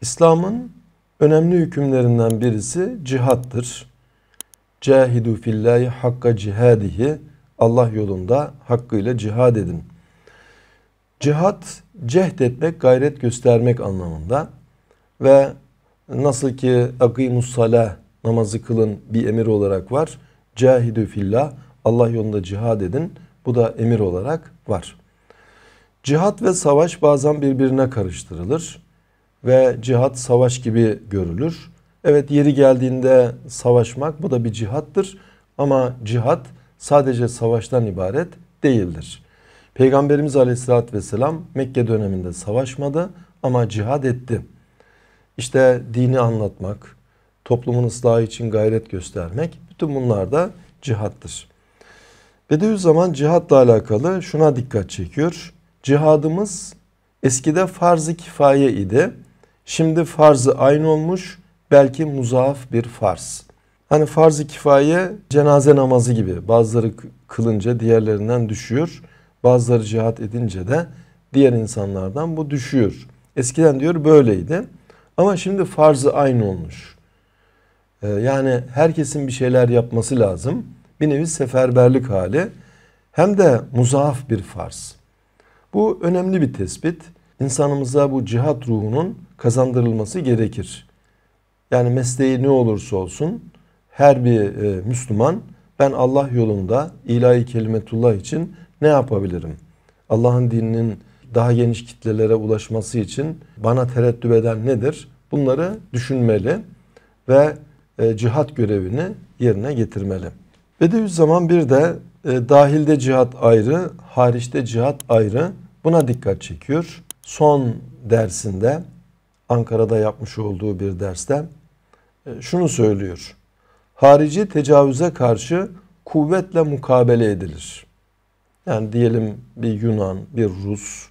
İslam'ın önemli hükümlerinden birisi cihattır. Cahidu fillahi hakka cihadihi Allah yolunda hakkıyla cihad edin. Cihat cehd etmek, gayret göstermek anlamında ve nasıl ki akimus salah namazı kılın bir emir olarak var. Cahidu fillah Allah yolunda cihad edin. Bu da emir olarak var. Cihat ve savaş bazen birbirine karıştırılır ve cihat savaş gibi görülür. Evet yeri geldiğinde savaşmak bu da bir cihattır ama cihat sadece savaştan ibaret değildir. Peygamberimiz aleyhissalatü vesselam Mekke döneminde savaşmadı ama cihat etti. İşte dini anlatmak, toplumun ıslahı için gayret göstermek bütün bunlar da cihattır. Bediüzzaman cihatla alakalı şuna dikkat çekiyor. Cihadımız eskide farz-ı kifaye idi. Şimdi farzı aynı olmuş belki muzaaf bir farz. Hani farz-ı kifaye cenaze namazı gibi bazıları kılınca diğerlerinden düşüyor. Bazıları cihat edince de diğer insanlardan bu düşüyor. Eskiden diyor böyleydi ama şimdi farzı aynı olmuş. Ee, yani herkesin bir şeyler yapması lazım. Bir nevi seferberlik hali hem de muzaaf bir farz. Bu önemli bir tespit insanımıza bu cihat ruhunun kazandırılması gerekir. Yani mesleği ne olursa olsun her bir e, Müslüman ben Allah yolunda ilahi kelimetullah için ne yapabilirim? Allah'ın dininin daha geniş kitlelere ulaşması için bana tereddüt eden nedir? Bunları düşünmeli ve e, cihat görevini yerine getirmeli. Bediüzzaman bir de e, dahilde cihat ayrı, hariçte cihat ayrı buna dikkat çekiyor son dersinde Ankara'da yapmış olduğu bir derste e, şunu söylüyor. Harici tecavüze karşı kuvvetle mukabele edilir. Yani diyelim bir Yunan, bir Rus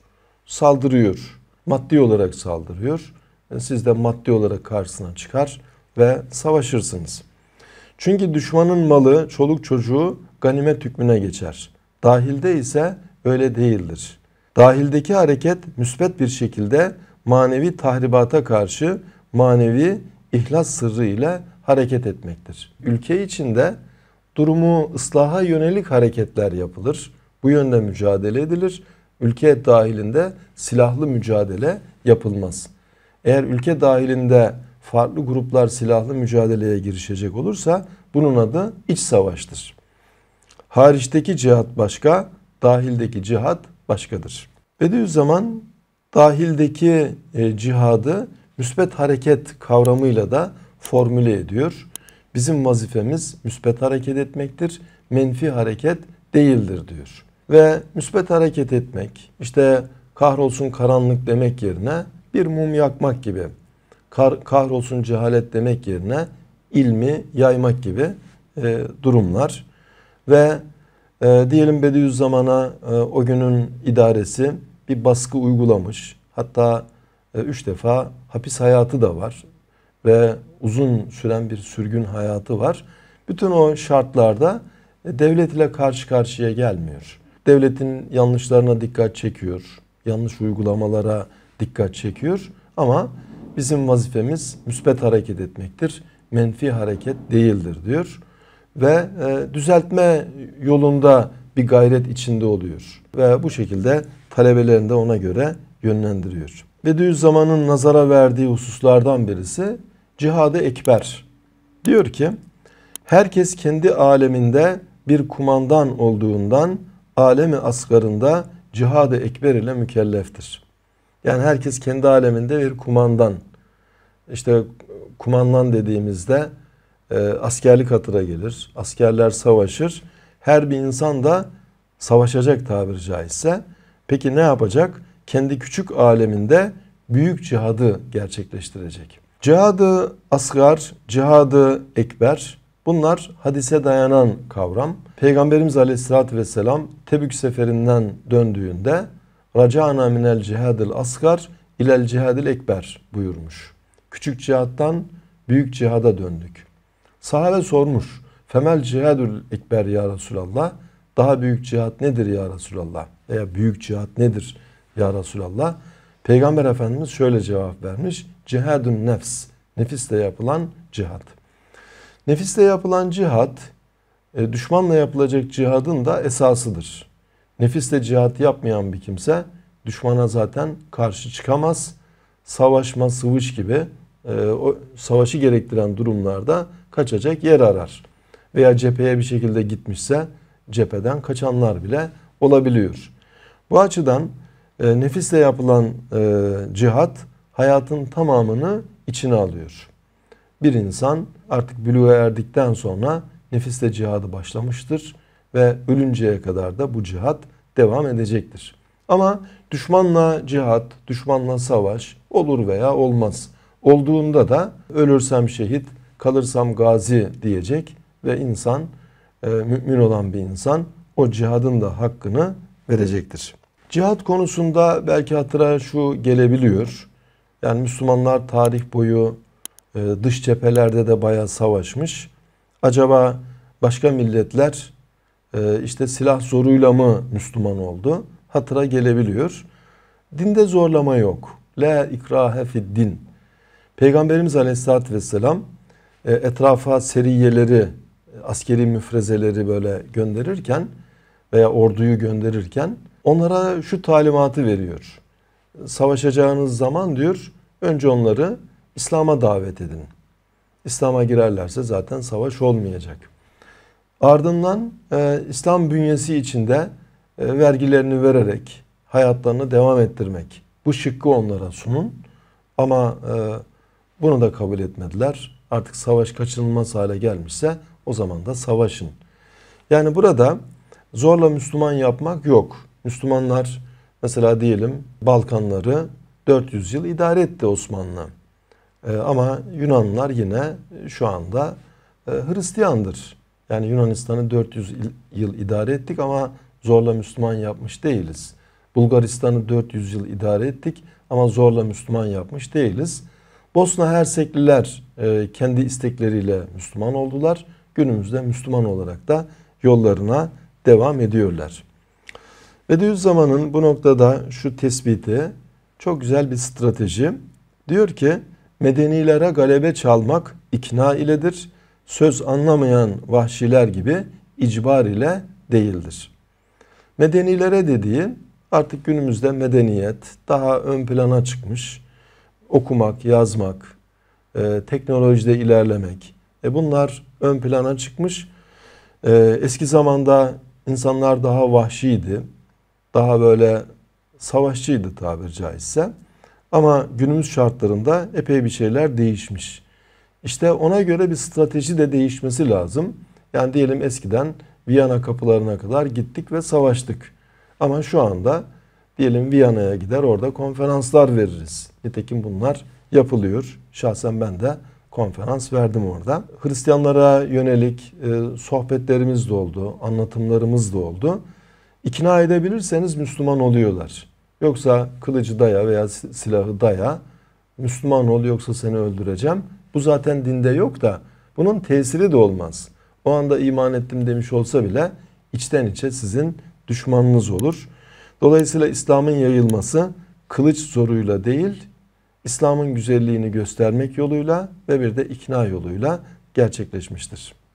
saldırıyor. Maddi olarak saldırıyor. E, siz de maddi olarak karşısına çıkar ve savaşırsınız. Çünkü düşmanın malı, çoluk çocuğu ganimet hükmüne geçer. Dahilde ise öyle değildir. Dahildeki hareket müsbet bir şekilde manevi tahribata karşı manevi ihlas sırrı ile hareket etmektir. Ülke içinde durumu ıslaha yönelik hareketler yapılır. Bu yönde mücadele edilir. Ülke dahilinde silahlı mücadele yapılmaz. Eğer ülke dahilinde farklı gruplar silahlı mücadeleye girişecek olursa bunun adı iç savaştır. Hariçteki cihat başka, dahildeki cihat başkadır. Bediüzzaman dahildeki e, cihadı müsbet hareket kavramıyla da formüle ediyor. Bizim vazifemiz müsbet hareket etmektir, menfi hareket değildir diyor. Ve müsbet hareket etmek, işte kahrolsun karanlık demek yerine bir mum yakmak gibi, kar, kahrolsun cehalet demek yerine ilmi yaymak gibi e, durumlar ve e, diyelim Bediüzzaman'a e, o günün idaresi bir baskı uygulamış. Hatta e, üç defa hapis hayatı da var ve uzun süren bir sürgün hayatı var. Bütün o şartlarda e, devlet ile karşı karşıya gelmiyor. Devletin yanlışlarına dikkat çekiyor. Yanlış uygulamalara dikkat çekiyor. Ama bizim vazifemiz müspet hareket etmektir. Menfi hareket değildir diyor ve e, düzeltme yolunda bir gayret içinde oluyor. Ve bu şekilde talebelerini de ona göre yönlendiriyor. Bediüzzaman'ın nazara verdiği hususlardan birisi cihadı ekber. Diyor ki herkes kendi aleminde bir kumandan olduğundan alemi asgarında cihadı ekber ile mükelleftir. Yani herkes kendi aleminde bir kumandan. İşte kumandan dediğimizde e, askerlik hatıra gelir. Askerler savaşır. Her bir insan da savaşacak tabiri caizse. Peki ne yapacak? Kendi küçük aleminde büyük cihadı gerçekleştirecek. Cihadı asgar, cihadı ekber bunlar hadise dayanan kavram. Peygamberimiz aleyhissalatü vesselam Tebük seferinden döndüğünde Raca'na minel cihadil asgar ilel cihadil ekber buyurmuş. Küçük cihattan büyük cihada döndük. Sahabe sormuş. Femel cihadül ekber ya Resulallah. Daha büyük cihat nedir ya Resulallah? Veya büyük cihat nedir ya Resulallah? Peygamber Efendimiz şöyle cevap vermiş. Cihadun nefs. Nefisle yapılan cihat. Nefisle yapılan cihat e, düşmanla yapılacak cihadın da esasıdır. Nefisle cihat yapmayan bir kimse düşmana zaten karşı çıkamaz. Savaşma, sıvış gibi ee, o savaşı gerektiren durumlarda kaçacak yer arar. Veya cepheye bir şekilde gitmişse cepheden kaçanlar bile olabiliyor. Bu açıdan e, nefisle yapılan e, cihat hayatın tamamını içine alıyor. Bir insan artık bülüğe erdikten sonra nefisle cihadı başlamıştır ve ölünceye kadar da bu cihat devam edecektir. Ama düşmanla cihat, düşmanla savaş olur veya olmaz olduğunda da ölürsem şehit, kalırsam gazi diyecek ve insan e, mümin olan bir insan o cihadın da hakkını verecektir. Cihad konusunda belki hatıra şu gelebiliyor. Yani Müslümanlar tarih boyu e, dış cephelerde de bayağı savaşmış. Acaba başka milletler e, işte silah zoruyla mı Müslüman oldu? Hatıra gelebiliyor. Dinde zorlama yok. La ikrahe fid din. Peygamberimiz aleyhissalatü vesselam e, etrafa seriyeleri, askeri müfrezeleri böyle gönderirken veya orduyu gönderirken onlara şu talimatı veriyor. Savaşacağınız zaman diyor önce onları İslam'a davet edin. İslam'a girerlerse zaten savaş olmayacak. Ardından e, İslam bünyesi içinde e, vergilerini vererek hayatlarını devam ettirmek. Bu şıkkı onlara sunun. Ama e, bunu da kabul etmediler. Artık savaş kaçınılmaz hale gelmişse o zaman da savaşın. Yani burada zorla Müslüman yapmak yok. Müslümanlar mesela diyelim Balkanları 400 yıl idare etti Osmanlı. Ee, ama Yunanlar yine şu anda e, Hristiyandır. Yani Yunanistan'ı 400 yıl idare ettik ama zorla Müslüman yapmış değiliz. Bulgaristan'ı 400 yıl idare ettik ama zorla Müslüman yapmış değiliz. Bosna Hersekliler e, kendi istekleriyle Müslüman oldular. Günümüzde Müslüman olarak da yollarına devam ediyorlar. Bediüzzaman'ın bu noktada şu tespiti çok güzel bir strateji. Diyor ki medenilere galebe çalmak ikna iledir. Söz anlamayan vahşiler gibi icbar ile değildir. Medenilere dediği artık günümüzde medeniyet daha ön plana çıkmış okumak, yazmak, e, teknolojide ilerlemek. E bunlar ön plana çıkmış. E, eski zamanda insanlar daha vahşiydi. Daha böyle savaşçıydı tabir caizse. Ama günümüz şartlarında epey bir şeyler değişmiş. İşte ona göre bir strateji de değişmesi lazım. Yani diyelim eskiden Viyana kapılarına kadar gittik ve savaştık. Ama şu anda Diyelim Viyana'ya gider orada konferanslar veririz. Nitekim bunlar yapılıyor. Şahsen ben de konferans verdim orada. Hristiyanlara yönelik e, sohbetlerimiz de oldu, anlatımlarımız da oldu. İkna edebilirseniz Müslüman oluyorlar. Yoksa kılıcı daya veya silahı daya Müslüman ol yoksa seni öldüreceğim. Bu zaten dinde yok da bunun tesiri de olmaz. O anda iman ettim demiş olsa bile içten içe sizin düşmanınız olur. Dolayısıyla İslam'ın yayılması kılıç zoruyla değil, İslam'ın güzelliğini göstermek yoluyla ve bir de ikna yoluyla gerçekleşmiştir.